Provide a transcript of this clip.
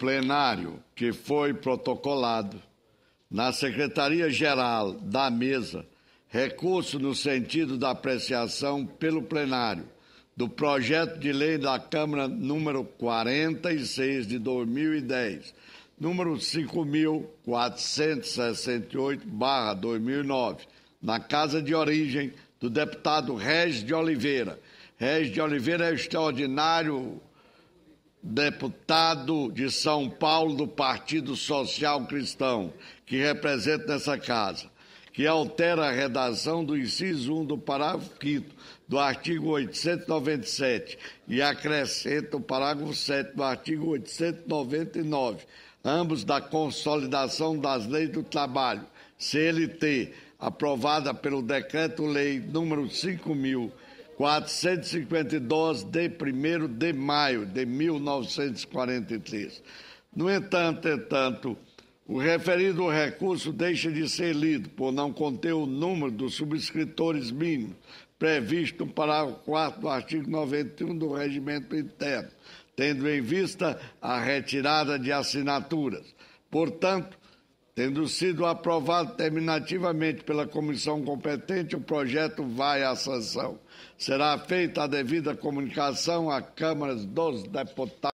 plenário que foi protocolado na Secretaria-Geral da Mesa recurso no sentido da apreciação pelo plenário do projeto de lei da Câmara número 46 de 2010, número 5468/2009, na casa de origem do deputado Regis de Oliveira. Regis de Oliveira é extraordinário deputado de São Paulo do Partido Social Cristão, que representa nessa casa, que altera a redação do inciso 1 do parágrafo 5 do artigo 897 e acrescenta o parágrafo 7 do artigo 899, ambos da Consolidação das Leis do Trabalho, CLT, aprovada pelo Decreto-Lei número 5000 452 de 1 de maio de 1943. No entanto, entanto, o referido recurso deixa de ser lido por não conter o número dos subscritores mínimos previsto no parágrafo 4 do artigo 91 do Regimento Interno, tendo em vista a retirada de assinaturas. Portanto, Tendo sido aprovado terminativamente pela comissão competente, o projeto vai à sanção. Será feita a devida comunicação à Câmara dos Deputados.